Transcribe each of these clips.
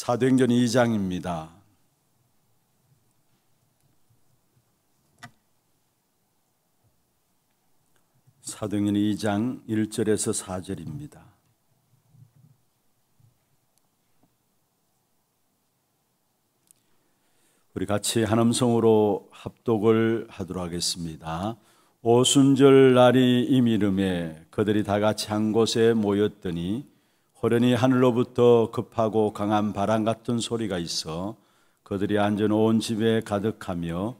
사도행전 2장입니다. 사도행전 2장 1절에서 4절입니다. 우리 같이 한음성으로 합독을 하도록 하겠습니다. 오순절 날이 이름에 그들이 다 같이 한 곳에 모였더니 호련히 하늘로부터 급하고 강한 바람 같은 소리가 있어 그들이 앉아놓은 집에 가득하며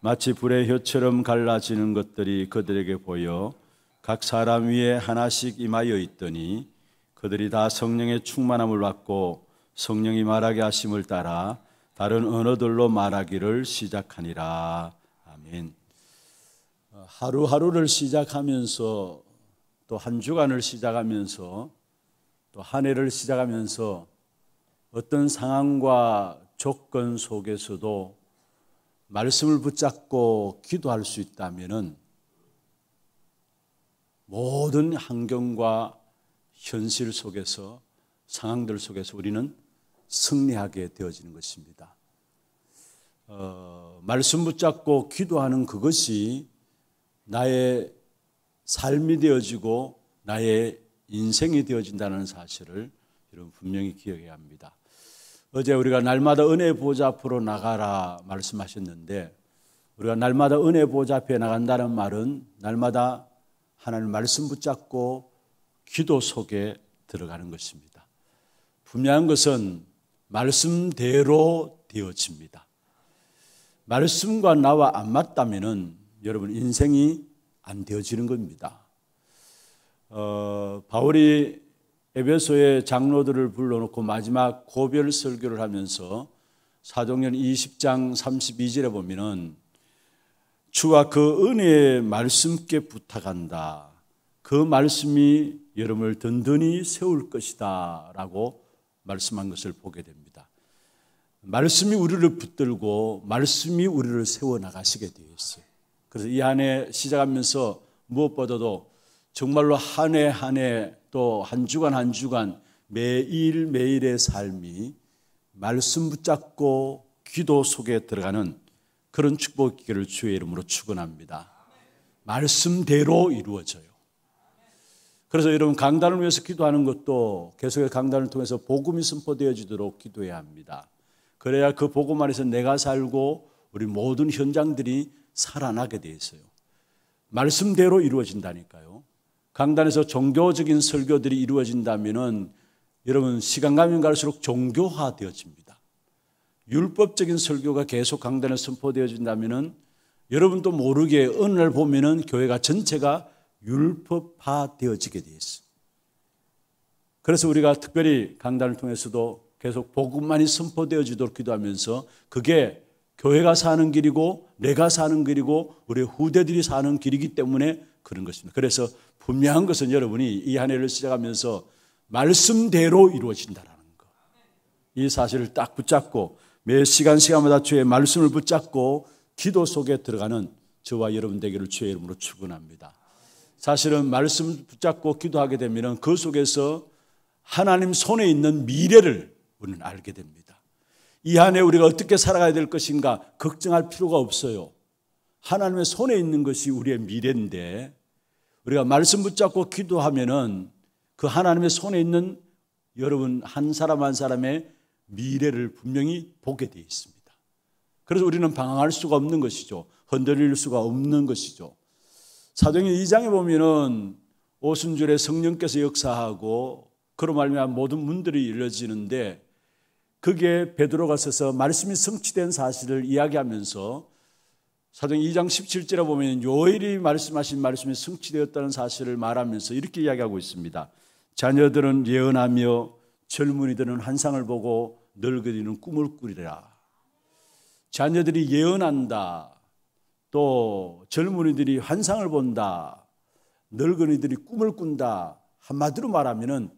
마치 불의 혀처럼 갈라지는 것들이 그들에게 보여 각 사람 위에 하나씩 임하여 있더니 그들이 다 성령의 충만함을 받고 성령이 말하게 하심을 따라 다른 언어들로 말하기를 시작하니라. 아멘. 하루하루를 시작하면서 또 한 주간을 시작하면서 또한 해를 시작하면서 어떤 상황과 조건 속에서도 말씀을 붙잡고 기도할 수있다면 모든 환경과 현실 속에서 상황들 속에서 우리는 승리하게 되어지는 것입니다. 어, 말씀 붙잡고 기도하는 그것이 나의 삶이 되어지고 나의 인생이 되어진다는 사실을 여러분 분명히 기억해야 합니다. 어제 우리가 날마다 은혜 보좌 앞으로 나가라 말씀하셨는데 우리가 날마다 은혜 보좌 앞에 나간다는 말은 날마다 하나님 말씀 붙잡고 기도 속에 들어가는 것입니다. 분명한 것은 말씀대로 되어집니다. 말씀과 나와 안맞다면 여러분 인생이 안 되어지는 겁니다. 어, 바울이 에베소의 장로들을 불러놓고 마지막 고별 설교를 하면서 사도행전 20장 32절에 보면은 주와 그 은혜의 말씀께 부탁한다. 그 말씀이 여러분을 든든히 세울 것이다. 라고 말씀한 것을 보게 됩니다. 말씀이 우리를 붙들고 말씀이 우리를 세워나가시게 되어 있어요. 그래서 이 안에 시작하면서 무엇보다도 정말로 한 해 한 해 또 한 주간 한 주간 매일 매일의 삶이 말씀 붙잡고 기도 속에 들어가는 그런 축복기회를 주의 이름으로 축원합니다. 말씀대로 이루어져요. 그래서 여러분 강단을 위해서 기도하는 것도 계속해서 강단을 통해서 복음이 선포되어지도록 기도해야 합니다. 그래야 그 복음 안에서 내가 살고 우리 모든 현장들이 살아나게 돼 있어요. 말씀대로 이루어진다니까요. 강단에서 종교적인 설교들이 이루어진다면은 여러분 시간 가면 갈수록 종교화 되어집니다. 율법적인 설교가 계속 강단에 선포되어진다면은 여러분도 모르게 어느 날 보면은 교회가 전체가 율법화 되어지게 되어 있습니다. 그래서 우리가 특별히 강단을 통해서도 계속 복음만이 선포되어지도록 기도하면서 그게 교회가 사는 길이고 내가 사는 길이고 우리 후대들이 사는 길이기 때문에 그런 것입니다. 그래서 분명한 것은 여러분이 이 한 해를 시작하면서 말씀대로 이루어진다라는 것. 이 사실을 딱 붙잡고 매 시간 시간마다 주의 말씀을 붙잡고 기도 속에 들어가는 저와 여러분 되기를 주의 이름으로 축원합니다. 사실은 말씀 붙잡고 기도하게 되면 그 속에서 하나님 손에 있는 미래를 우리는 알게 됩니다. 이 안에 우리가 어떻게 살아가야 될 것인가 걱정할 필요가 없어요. 하나님의 손에 있는 것이 우리의 미래인데 우리가 말씀 붙잡고 기도하면은 그 하나님의 손에 있는 여러분 한 사람 한 사람의 미래를 분명히 보게 되어 있습니다. 그래서 우리는 방황할 수가 없는 것이죠. 흔들릴 수가 없는 것이죠. 사도행 2장에 보면은 오순절에 성령께서 역사하고 그로 말미암아 모든 문들이 열려지는데 그게 베드로가 서서 말씀이 성취된 사실을 이야기하면서 사정 2장 17절에 보면 요일이 말씀하신 말씀이 성취되었다는 사실을 말하면서 이렇게 이야기하고 있습니다. 자녀들은 예언하며 젊은이들은 환상을 보고 늙은이는 꿈을 꾸리라. 자녀들이 예언한다. 또 젊은이들이 환상을 본다. 늙은이들이 꿈을 꾼다. 한마디로 말하면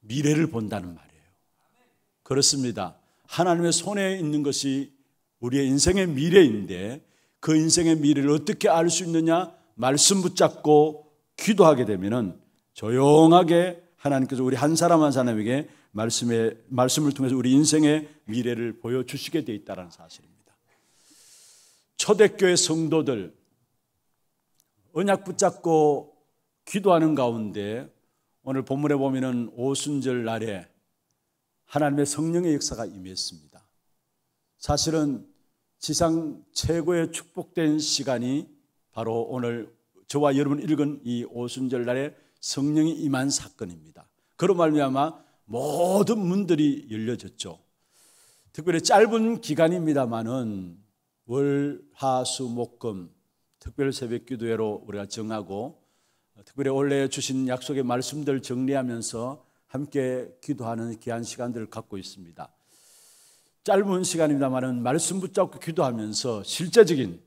미래를 본다는 말이에요. 그렇습니다. 하나님의 손에 있는 것이 우리의 인생의 미래인데 그 인생의 미래를 어떻게 알 수 있느냐? 말씀 붙잡고 기도하게 되면은 조용하게 하나님께서 우리 한 사람 한 사람에게 말씀에, 말씀을 통해서 우리 인생의 미래를 보여주시게 돼 있다는 사실입니다. 초대교회 성도들, 언약 붙잡고 기도하는 가운데 오늘 본문에 보면은 오순절 날에 하나님의 성령의 역사가 임했습니다. 사실은 지상 최고의 축복된 시간이 바로 오늘 저와 여러분 읽은 이 오순절 날에 성령이 임한 사건입니다. 그로 말미암아 모든 문들이 열려졌죠. 특별히 짧은 기간입니다만은 월, 하, 수, 목, 금 특별 새벽 기도회로 우리가 정하고 특별히 원래 주신 약속의 말씀들 정리하면서 함께 기도하는 귀한 시간들을 갖고 있습니다. 짧은 시간입니다만은 말씀 붙잡고 기도하면서 실제적인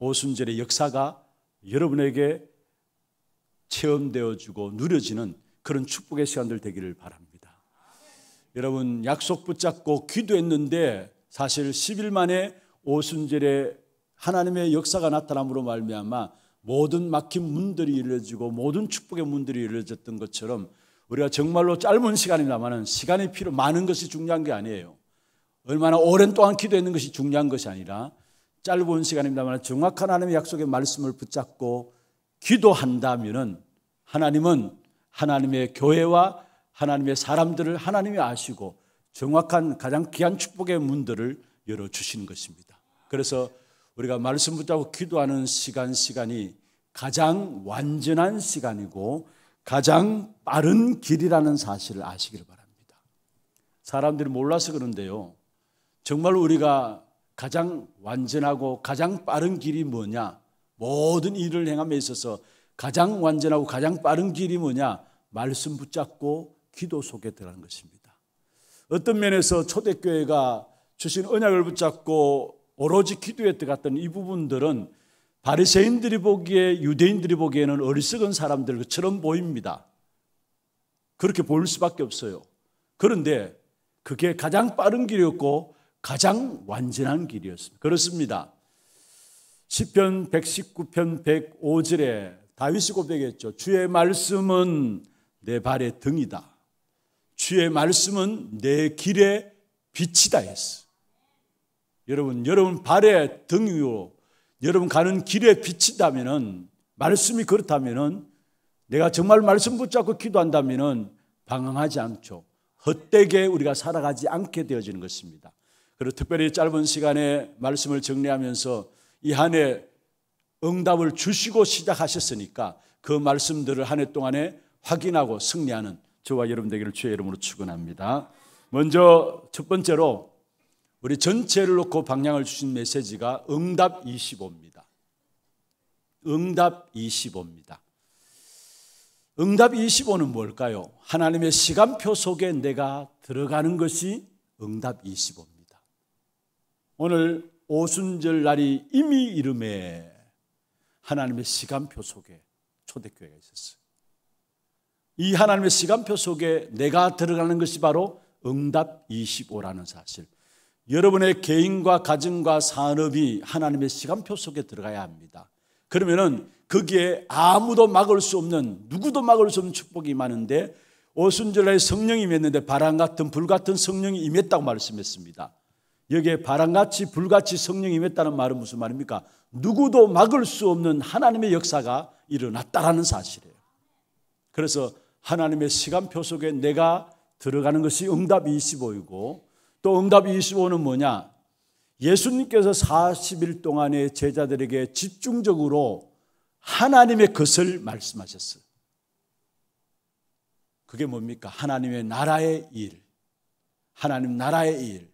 오순절의 역사가 여러분에게 체험되어주고 누려지는 그런 축복의 시간들 되기를 바랍니다. 여러분 약속 붙잡고 기도했는데 사실 10일 만에 오순절에 하나님의 역사가 나타남으로 말미암아 모든 막힌 문들이 열려지고 모든 축복의 문들이 열려졌던 것처럼 우리가 정말로 짧은 시간입니다만은 시간이 필요 많은 것이 중요한 게 아니에요. 얼마나 오랜 동안 기도했는 것이 중요한 것이 아니라 짧은 시간입니다만 정확한 하나님의 약속의 말씀을 붙잡고 기도한다면 하나님은 하나님의 교회와 하나님의 사람들을 하나님이 아시고 정확한 가장 귀한 축복의 문들을 열어 주시는 것입니다. 그래서 우리가 말씀 붙잡고 기도하는 시간 시간이 가장 완전한 시간이고 가장 빠른 길이라는 사실을 아시기를 바랍니다. 사람들이 몰라서 그런데요. 정말 우리가 가장 완전하고 가장 빠른 길이 뭐냐? 모든 일을 행함에 있어서 가장 완전하고 가장 빠른 길이 뭐냐? 말씀 붙잡고 기도 속에 들어가는 것입니다. 어떤 면에서 초대교회가 주신 언약을 붙잡고 오로지 기도에 들어갔던 이 부분들은 바리새인들이 보기에 유대인들이 보기에는 어리석은 사람들처럼 보입니다. 그렇게 보일 수밖에 없어요. 그런데 그게 가장 빠른 길이었고 가장 완전한 길이었습니다. 그렇습니다. 시편 119편 105절에 다윗이 고백했죠. 주의 말씀은 내 발의 등이다. 주의 말씀은 내 길의 빛이다 했어. 여러분, 여러분 발의 등이요. 여러분 가는 길의 빛이다면은 말씀이 그렇다면은 내가 정말 말씀 붙잡고 기도한다면은 방황하지 않죠. 헛되게 우리가 살아가지 않게 되어지는 것입니다. 그리고 특별히 짧은 시간에 말씀을 정리하면서 이 한 해 응답을 주시고 시작하셨으니까 그 말씀들을 한 해 동안에 확인하고 승리하는 저와 여러분 되기를 주의 이름으로 축원합니다. 먼저 첫 번째로 우리 전체를 놓고 방향을 주신 메시지가 응답 25입니다. 응답 25입니다. 응답 25는 뭘까요? 하나님의 시간표 속에 내가 들어가는 것이 응답 25입니다. 오늘 오순절 날이 이미 이름에 하나님의 시간표 속에 초대교회가 있었어요. 이 하나님의 시간표 속에 내가 들어가는 것이 바로 응답 25라는 사실. 여러분의 개인과 가정과 산업이 하나님의 시간표 속에 들어가야 합니다. 그러면은 거기에 아무도 막을 수 없는 누구도 막을 수 없는 축복이 많은데 오순절에 성령이 임했는데 바람 같은 불 같은 성령이 임했다고 말씀했습니다. 여기에 바람같이 불같이 성령이 임했다는 말은 무슨 말입니까? 누구도 막을 수 없는 하나님의 역사가 일어났다라는 사실이에요. 그래서 하나님의 시간표 속에 내가 들어가는 것이 응답 25이고 또 응답 25는 뭐냐? 예수님께서 40일 동안의 제자들에게 집중적으로 하나님의 것을 말씀하셨어요. 그게 뭡니까? 하나님의 나라의 일. 하나님 나라의 일.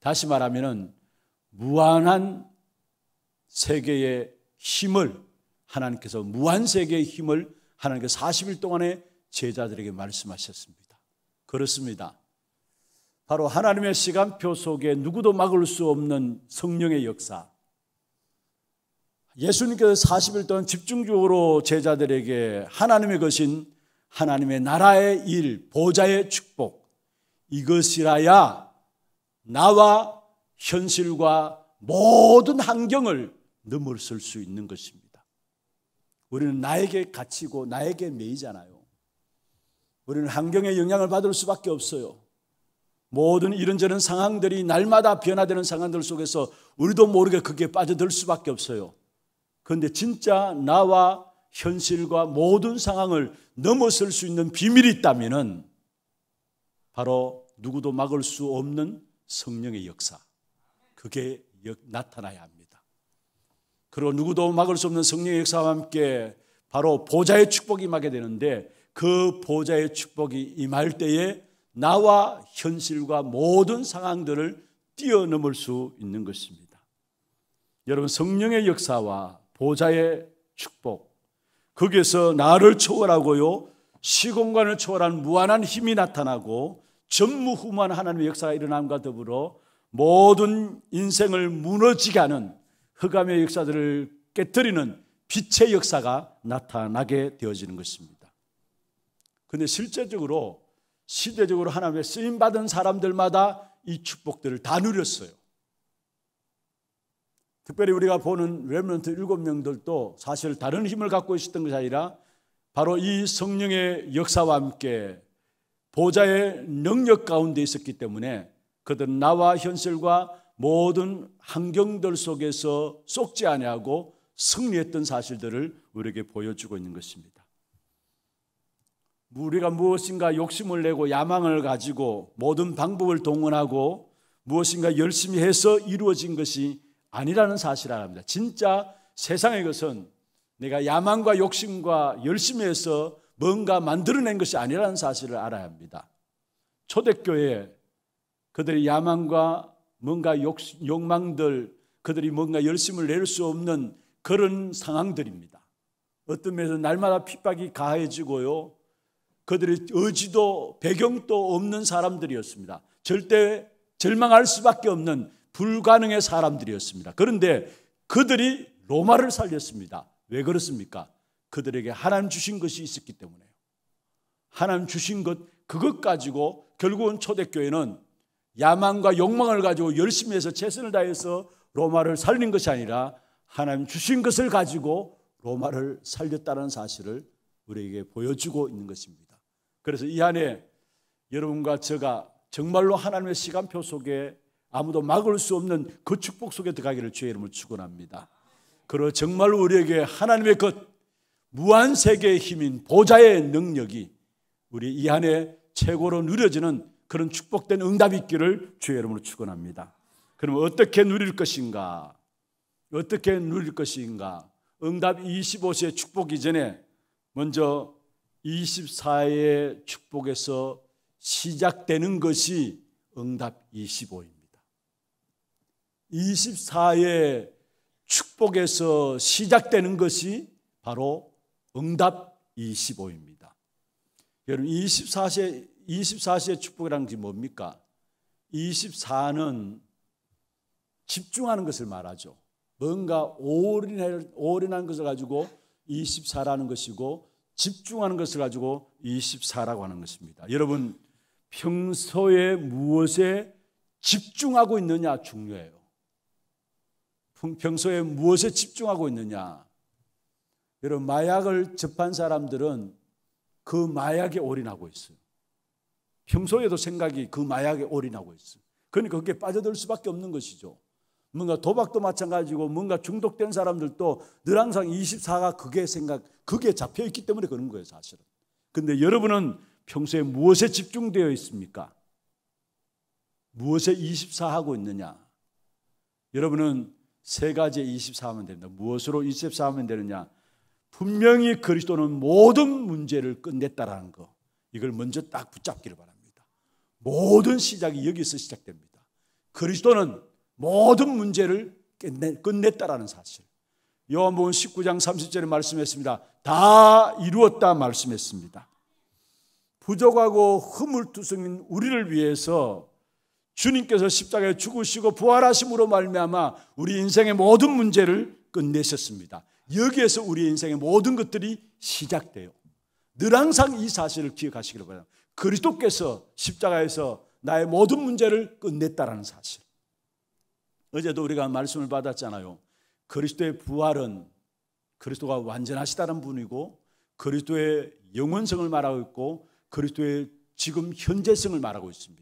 다시 말하면 무한한 세계의 힘을 하나님께서 무한 세계의 힘을 하나님께서 40일 동안에 제자들에게 말씀하셨습니다. 그렇습니다. 바로 하나님의 시간표 속에 누구도 막을 수 없는 성령의 역사. 예수님께서 40일 동안 집중적으로 제자들에게 하나님의 것인 하나님의 나라의 일, 보좌의 축복, 이것이라야 나와 현실과 모든 환경을 넘어설 수 있는 것입니다. 우리는 나에게 갇히고 나에게 매이잖아요. 우리는 환경의 영향을 받을 수밖에 없어요. 모든 이런저런 상황들이 날마다 변화되는 상황들 속에서 우리도 모르게 거기에 빠져들 수밖에 없어요. 그런데 진짜 나와 현실과 모든 상황을 넘어설 수 있는 비밀이 있다면은 바로 누구도 막을 수 없는 성령의 역사. 그게 나타나야 합니다. 그리고 누구도 막을 수 없는 성령의 역사와 함께 바로 보좌의 축복이 임하게 되는데 그 보좌의 축복이 임할 때에 나와 현실과 모든 상황들을 뛰어넘을 수 있는 것입니다. 여러분 성령의 역사와 보좌의 축복 거기에서 나를 초월하고요 시공간을 초월한 무한한 힘이 나타나고 전무후무한 하나님의 역사가 일어남과 더불어 모든 인생을 무너지게 하는 흑암의 역사들을 깨뜨리는 빛의 역사가 나타나게 되어지는 것입니다. 근데 실제적으로 시대적으로 하나님의 쓰임 받은 사람들마다 이 축복들을 다 누렸어요. 특별히 우리가 보는 렘넌트 일곱 명들도 사실 다른 힘을 갖고 있었던 것이 아니라 바로 이 성령의 역사와 함께 보좌의 능력 가운데 있었기 때문에 그들은 나와 현실과 모든 환경들 속에서 속지 아니하고 승리했던 사실들을 우리에게 보여주고 있는 것입니다. 우리가 무엇인가 욕심을 내고 야망을 가지고 모든 방법을 동원하고 무엇인가 열심히 해서 이루어진 것이 아니라는 사실을 압니다. 진짜 세상의 것은 내가 야망과 욕심과 열심히 해서 뭔가 만들어낸 것이 아니라는 사실을 알아야 합니다. 초대교회에 그들의 야망과 뭔가 욕, 욕망들, 그들이 뭔가 열심을 낼 수 없는 그런 상황들입니다. 어떤 면에서 날마다 핍박이 가해지고요. 그들의 의지도 배경도 없는 사람들이었습니다. 절대 절망할 수밖에 없는 불가능의 사람들이었습니다. 그런데 그들이 로마를 살렸습니다. 왜 그렇습니까? 그들에게 하나님 주신 것이 있었기 때문에 하나님 주신 것 그것 가지고 결국은 초대교회는 야망과 욕망을 가지고 열심히 해서 최선을 다해서 로마를 살린 것이 아니라 하나님 주신 것을 가지고 로마를 살렸다는 사실을 우리에게 보여주고 있는 것입니다. 그래서 이 안에 여러분과 제가 정말로 하나님의 시간표 속에 아무도 막을 수 없는 그 축복 속에 들어가기를 주의 이름을 축원합니다. 그리 정말로 우리에게 하나님의 것 무한 세계의 힘인 보좌의 능력이 우리 이 안에 최고로 누려지는 그런 축복된 응답이 있기를 주의 이름으로 축원합니다. 그러 어떻게 누릴 것인가? 어떻게 누릴 것인가? 응답 25세의 축복 이전에 먼저 24의 축복에서 시작되는 것이 응답 25입니다. 24의 축복에서 시작되는 것이 바로 응답 25입니다. 여러분 2 4시2 4시 축복이라는 게 뭡니까? 24는 집중하는 것을 말하죠. 뭔가 올인한 것을 가지고 24라는 것이고 집중하는 것을 가지고 24라고 하는 것입니다. 여러분 평소에 무엇에 집중하고 있느냐 중요해요. 평소에 무엇에 집중하고 있느냐 여러분 마약을 접한 사람들은 그 마약에 올인하고 있어요. 평소에도 생각이 그 마약에 올인하고 있어요. 그러니까 거기에 빠져들 수밖에 없는 것이죠. 뭔가 도박도 마찬가지고 뭔가 중독된 사람들도 늘 항상 24가 그게 생각, 그게 잡혀 있기 때문에 그런 거예요, 사실은. 근데 여러분은 평소에 무엇에 집중되어 있습니까? 무엇에 24하고 있느냐? 여러분은 세 가지에 24하면 됩니다. 무엇으로 24하면 되느냐? 분명히 그리스도는 모든 문제를 끝냈다라는 거. 이걸 먼저 딱 붙잡기를 바랍니다. 모든 시작이 여기서 시작됩니다. 그리스도는 모든 문제를 끝냈다라는 사실. 요한복음 19장 30절에 말씀했습니다. 다 이루었다 말씀했습니다. 부족하고 허물투성인 우리를 위해서 주님께서 십자가에 죽으시고 부활하심으로 말미암아 우리 인생의 모든 문제를 끝내셨습니다. 여기에서 우리의 인생의 모든 것들이 시작돼요. 늘 항상 이 사실을 기억하시기를 바랍니다. 그리스도께서 십자가에서 나의 모든 문제를 끝냈다라는 사실. 어제도 우리가 말씀을 받았잖아요. 그리스도의 부활은 그리스도가 완전하시다는 분이고 그리스도의 영원성을 말하고 있고 그리스도의 지금 현재성을 말하고 있습니다.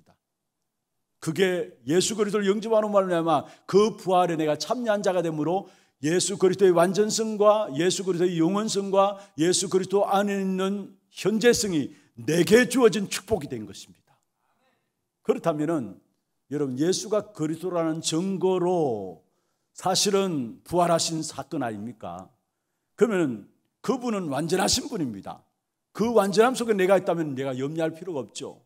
그게 예수 그리스도를 영접하는 말로 하마 그 부활에 내가 참여한 자가 되므로 예수 그리스도의 완전성과 예수 그리스도의 영원성과 예수 그리스도 안에 있는 현재성이 내게 주어진 축복이 된 것입니다. 그렇다면은 여러분 예수가 그리스도라는 증거로 사실은 부활하신 사건 아닙니까? 그러면 그분은 완전하신 분입니다. 그 완전함 속에 내가 있다면 내가 염려할 필요가 없죠.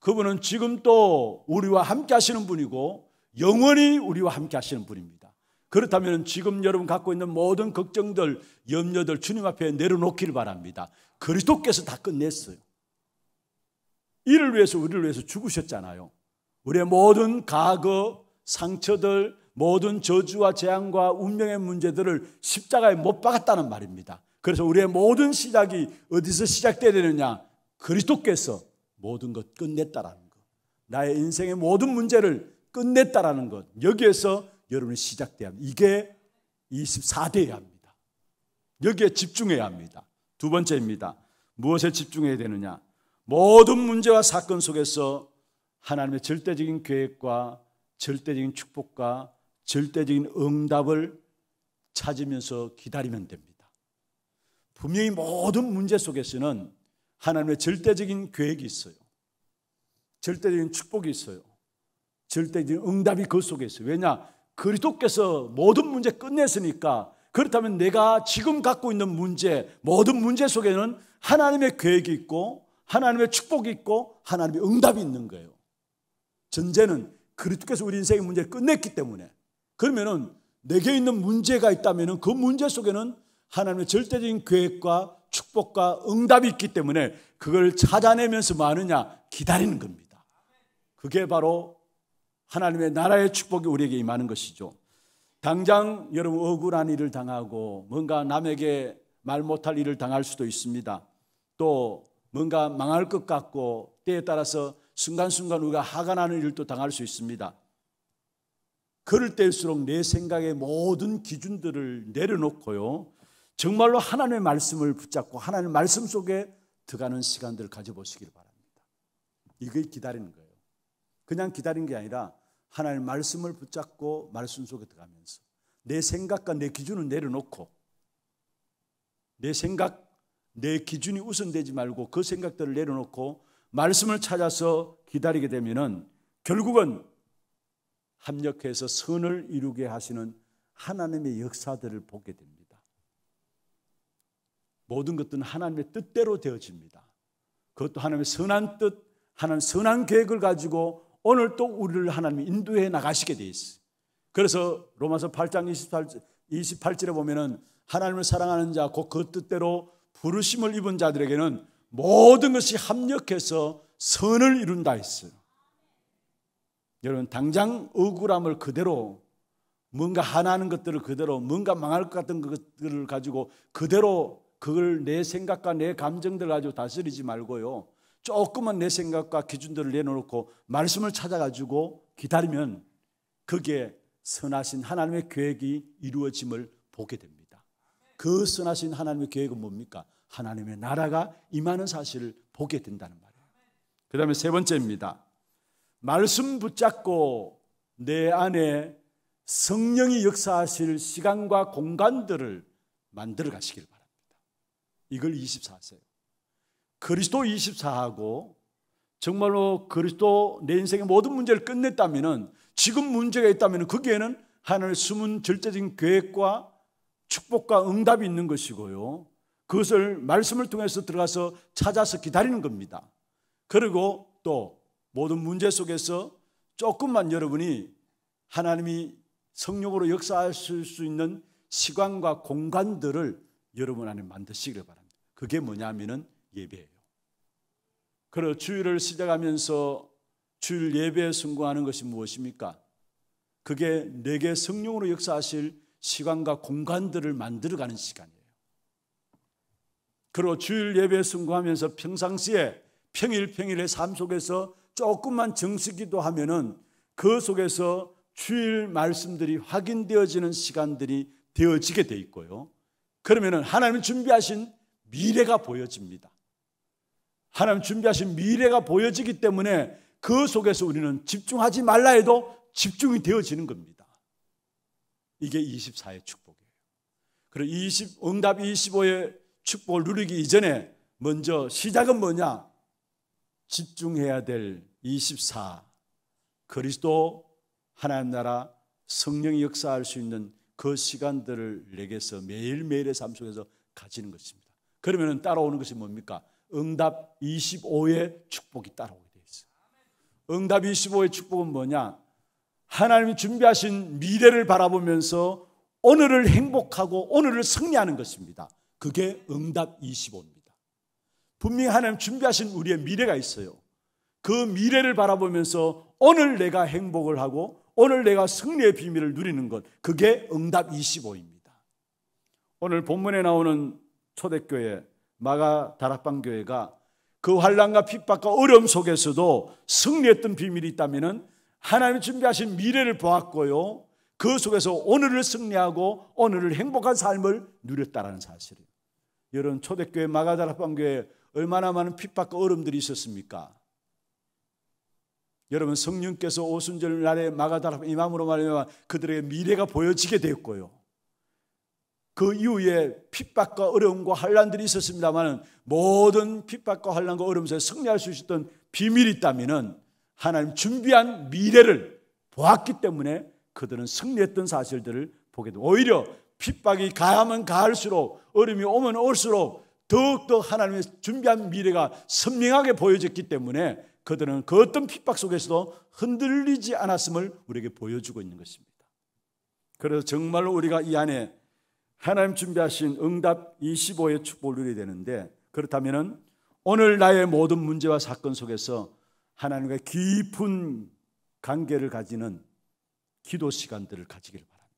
그분은 지금 도 우리와 함께 하시는 분이고 영원히 우리와 함께 하시는 분입니다. 그렇다면 지금 여러분 갖고 있는 모든 걱정들, 염려들 주님 앞에 내려놓기를 바랍니다. 그리스도께서 다 끝냈어요. 이를 위해서 우리를 위해서 죽으셨잖아요. 우리의 모든 과거, 상처들, 모든 저주와 재앙과 운명의 문제들을 십자가에 못 박았다는 말입니다. 그래서 우리의 모든 시작이 어디서 시작돼야 되느냐? 그리스도께서 모든 것 끝냈다라는 것. 나의 인생의 모든 문제를 끝냈다라는 것. 여기에서 여러분이 시작돼야 합니다. 이게 2 4대야 합니다. 여기에 집중해야 합니다. 두 번째입니다. 무엇에 집중해야 되느냐? 모든 문제와 사건 속에서 하나님의 절대적인 계획과 절대적인 축복과 절대적인 응답을 찾으면서 기다리면 됩니다. 분명히 모든 문제 속에서는 하나님의 절대적인 계획이 있어요. 절대적인 축복이 있어요. 절대적인 응답이 그 속에 있어요. 왜냐? 그리스도께서 모든 문제 끝냈으니까 그렇다면 내가 지금 갖고 있는 문제 모든 문제 속에는 하나님의 계획이 있고 하나님의 축복이 있고 하나님의 응답이 있는 거예요. 전제는 그리스도께서 우리 인생의 문제를 끝냈기 때문에 그러면은 내게 있는 문제가 있다면은 그 문제 속에는 하나님의 절대적인 계획과 축복과 응답이 있기 때문에 그걸 찾아내면서 마느냐 뭐 기다리는 겁니다. 그게 바로 하나님의 나라의 축복이 우리에게 임하는 것이죠. 당장 여러분 억울한 일을 당하고 뭔가 남에게 말 못할 일을 당할 수도 있습니다. 또 뭔가 망할 것 같고 때에 따라서 순간순간 우리가 화가 나는 일도 당할 수 있습니다. 그럴 때일수록 내 생각의 모든 기준들을 내려놓고요. 정말로 하나님의 말씀을 붙잡고 하나님의 말씀 속에 들어가는 시간들을 가져보시길 바랍니다. 이걸 기다리는 거예요. 그냥 기다리게 아니라 하나님 말씀을 붙잡고 말씀 속에 들어가면서 내 생각과 내 기준을 내려놓고 내 생각, 내 기준이 우선되지 말고 그 생각들을 내려놓고 말씀을 찾아서 기다리게 되면 결국은 합력해서 선을 이루게 하시는 하나님의 역사들을 보게 됩니다. 모든 것들은 하나님의 뜻대로 되어집니다. 그것도 하나님의 선한 뜻, 하나님 선한 계획을 가지고 오늘 또 우리를 하나님이 인도해 나가시게 돼있어 그래서 로마서 8장 28, 28절에 보면은 하나님을 사랑하는 자, 곧 그 뜻대로 부르심을 입은 자들에게는 모든 것이 합력해서 선을 이룬다 했어요. 여러분, 당장 억울함을 그대로 뭔가 하나는 것들을 그대로 뭔가 망할 것 같은 것들을 가지고 그대로 그걸 내 생각과 내 감정들 가지고 다스리지 말고요. 조금만 내 생각과 기준들을 내놓고 말씀을 찾아가지고 기다리면 그게 선하신 하나님의 계획이 이루어짐을 보게 됩니다. 그 선하신 하나님의 계획은 뭡니까? 하나님의 나라가 임하는 사실을 보게 된다는 말이에요. 그 다음에 세 번째입니다. 말씀 붙잡고 내 안에 성령이 역사하실 시간과 공간들을 만들어 가시길 바랍니다. 이걸 24세요. 그리스도 24하고 정말로 그리스도 내 인생의 모든 문제를 끝냈다면 지금 문제가 있다면 거기에는 하늘 숨은 절대적인 계획과 축복과 응답이 있는 것이고요. 그것을 말씀을 통해서 들어가서 찾아서 기다리는 겁니다. 그리고 또 모든 문제 속에서 조금만 여러분이 하나님이 성령으로 역사하실 수 있는 시간과 공간들을 여러분 안에 만드시길 바랍니다. 그게 뭐냐면은 예배예요. 그러 주일을 시작하면서 주일 예배에 승고하는 것이 무엇입니까? 그게 내게 성령으로 역사하실 시간과 공간들을 만들어가는 시간이에요. 그리 주일 예배에 승고하면서 평상시에 평일 평일의 삶 속에서 조금만 정식기도 하면은 그 속에서 주일 말씀들이 확인되어지는 시간들이 되어지게 돼 있고요. 그러면은 하나님 준비하신 미래가 보여집니다. 하나님 준비하신 미래가 보여지기 때문에 그 속에서 우리는 집중하지 말라 해도 집중이 되어지는 겁니다. 이게 24의 축복이에요. 그리고 20, 응답 25의 축복을 누리기 이전에 먼저 시작은 뭐냐? 집중해야 될 24. 그리스도 하나님 나라 성령이 역사할 수 있는 그 시간들을 내게서 매일매일의 삶 속에서 가지는 것입니다. 그러면 따라오는 것이 뭡니까? 응답 25의 축복이 따라오게 되어 있어요. 응답 25의 축복은 뭐냐? 하나님이 준비하신 미래를 바라보면서 오늘을 행복하고 오늘을 승리하는 것입니다. 그게 응답 25입니다. 분명히 하나님 준비하신 우리의 미래가 있어요. 그 미래를 바라보면서 오늘 내가 행복을 하고 오늘 내가 승리의 비밀을 누리는 것. 그게 응답 25입니다. 오늘 본문에 나오는 초대교회 마가 다락방 교회가 그 환란과 핍박과 어려움 속에서도 승리했던 비밀이 있다면 하나님 준비하신 미래를 보았고요. 그 속에서 오늘을 승리하고 오늘을 행복한 삶을 누렸다라는 사실이에요. 여러분 초대교회 마가다락방 교회 얼마나 많은 핍박과 어려움들이 있었습니까? 여러분 성령께서 오순절 날에 마가다락방 임함으로 말하면 그들의 미래가 보여지게 되었고요. 그 이후에 핍박과 어려움과 환란들이 있었습니다만 모든 핍박과 환란과 어려움에서 승리할 수 있었던 비밀이 있다면 하나님 준비한 미래를 보았기 때문에 그들은 승리했던 사실들을 보게 됩니다. 오히려 핍박이 가야만 가할수록 어려움이 오면 올수록 더욱더 하나님의 준비한 미래가 선명하게 보여졌기 때문에 그들은 그 어떤 핍박 속에서도 흔들리지 않았음을 우리에게 보여주고 있는 것입니다. 그래서 정말로 우리가 이 안에 하나님 준비하신 응답 25의 축복을 누리게 되는데 그렇다면 오늘 나의 모든 문제와 사건 속에서 하나님과 깊은 관계를 가지는 기도 시간들을 가지기를 바랍니다.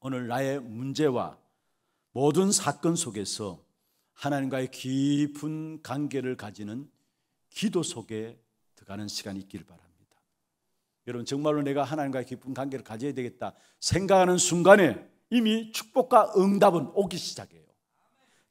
오늘 나의 문제와 모든 사건 속에서 하나님과의 깊은 관계를 가지는 기도 속에 들어가는 시간이 있길 바랍니다. 여러분 정말로 내가 하나님과의 깊은 관계를 가져야 되겠다 생각하는 순간에 이미 축복과 응답은 오기 시작해요.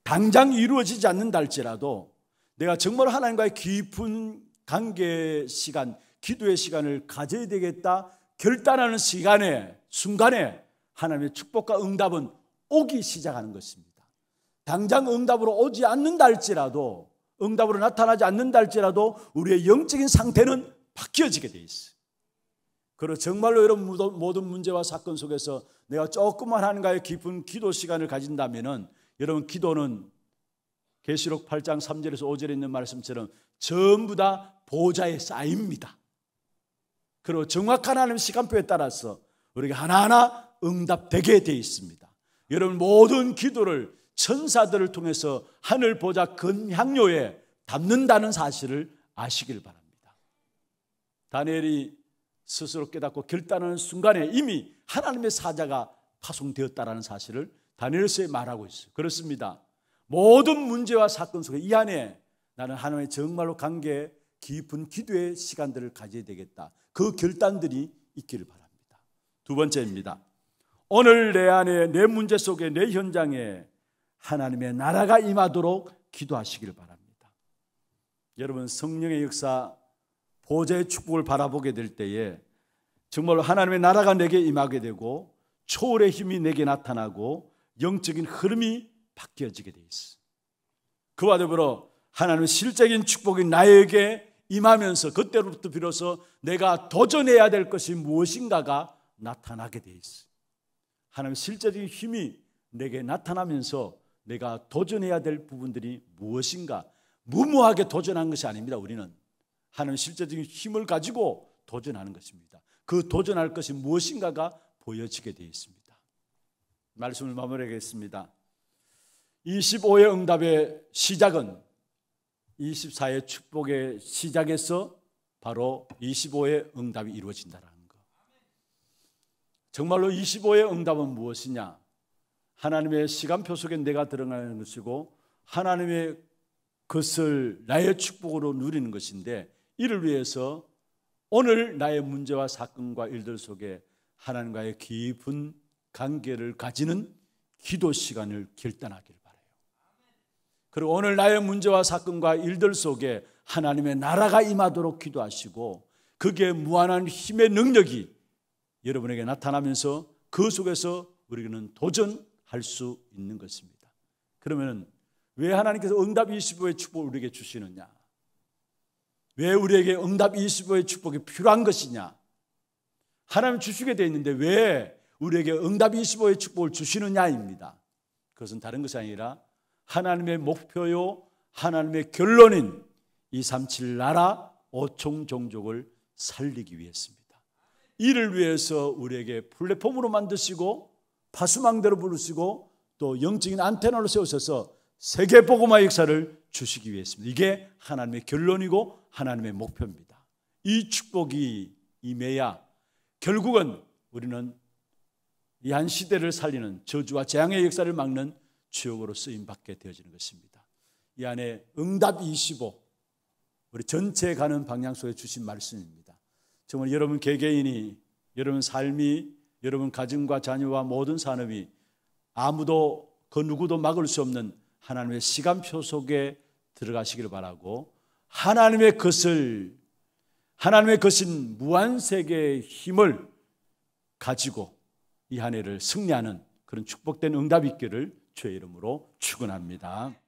당장 이루어지지 않는달 할지라도 내가 정말 하나님과의 깊은 관계 시간, 기도의 시간을 가져야 되겠다 결단하는 시간에, 순간에 하나님의 축복과 응답은 오기 시작하는 것입니다. 당장 응답으로 오지 않는달 할지라도, 응답으로 나타나지 않는달 할지라도 우리의 영적인 상태는 바뀌어지게 돼 있어요. 그리고 정말로 이런 모든 문제와 사건 속에서 내가 조금만 하는가의 깊은 기도 시간을 가진다면은 여러분 기도는 계시록 8장 3절에서 5절에 있는 말씀처럼 전부 다 보좌에 쌓입니다. 그리고 정확한 하나님 시간표에 따라서 우리가 하나하나 응답되게 되어 있습니다. 여러분 모든 기도를 천사들을 통해서 하늘 보좌 근향료에 담는다는 사실을 아시길 바랍니다. 다니엘이 스스로 깨닫고 결단하는 순간에 이미 하나님의 사자가 파송되었다라는 사실을 다니엘서에 말하고 있어요. 그렇습니다. 모든 문제와 사건 속에 이 안에 나는 하나님의 정말로 관계 깊은 기도의 시간들을 가져야 되겠다. 그 결단들이 있기를 바랍니다. 두 번째입니다. 오늘 내 안에 내 문제 속에 내 현장에 하나님의 나라가 임하도록 기도하시길 바랍니다. 여러분 성령의 역사 보좌의 축복을 바라보게 될 때에 정말 하나님의 나라가 내게 임하게 되고 초월의 힘이 내게 나타나고 영적인 흐름이 바뀌어지게 돼 있어. 그와 더불어 하나님의 실적인 축복이 나에게 임하면서 그때로부터 비로소 내가 도전해야 될 것이 무엇인가가 나타나게 돼 있어. 하나님의 실적인 힘이 내게 나타나면서 내가 도전해야 될 부분들이 무엇인가 무모하게 도전한 것이 아닙니다. 우리는 하는 실제적인 힘을 가지고 도전하는 것입니다. 그 도전할 것이 무엇인가가 보여지게 되어 있습니다. 말씀을 마무리하겠습니다. 25의 응답의 시작은 24의 축복의 시작에서 바로 25의 응답이 이루어진다라는 거. 정말로 25의 응답은 무엇이냐? 하나님의 시간표 속에 내가 들어가는 것이고 하나님의 것을 나의 축복으로 누리는 것인데 이를 위해서 오늘 나의 문제와 사건과 일들 속에 하나님과의 깊은 관계를 가지는 기도 시간을 결단하기를 바라요. 그리고 오늘 나의 문제와 사건과 일들 속에 하나님의 나라가 임하도록 기도하시고 그게 무한한 힘의 능력이 여러분에게 나타나면서 그 속에서 우리는 도전할 수 있는 것입니다. 그러면 왜 하나님께서 응답 25의 축복을 우리에게 주시느냐? 왜 우리에게 응답 25의 축복이 필요한 것이냐? 하나님 주시게 되어 있는데 왜 우리에게 응답 25의 축복을 주시느냐입니다. 그것은 다른 것이 아니라 하나님의 목표요, 하나님의 결론인 237 나라 5총 종족을 살리기 위해서입니다. 이를 위해서 우리에게 플랫폼으로 만드시고 파수망대로 부르시고 또 영적인 안테나로 세우셔서 세계 보고화 역사를 주시기 위해서입니다. 이게 하나님의 결론이고 하나님의 목표입니다. 이 축복이 임해야 결국은 우리는 이 한 시대를 살리는 저주와 재앙의 역사를 막는 주역으로 쓰임 받게 되어지는 것입니다. 이 안에 응답 25 우리 전체 가는 방향 속에 주신 말씀입니다. 정말 여러분 개개인이 여러분 삶이 여러분 가정과 자녀와 모든 산업이 아무도 그 누구도 막을 수 없는 하나님의 시간표 속에 들어가시기를 바라고 하나님의 것을 하나님의 것인 무한 세계의 힘을 가지고 이 한 해를 승리하는 그런 축복된 응답이 있기를 주의 이름으로 축원합니다.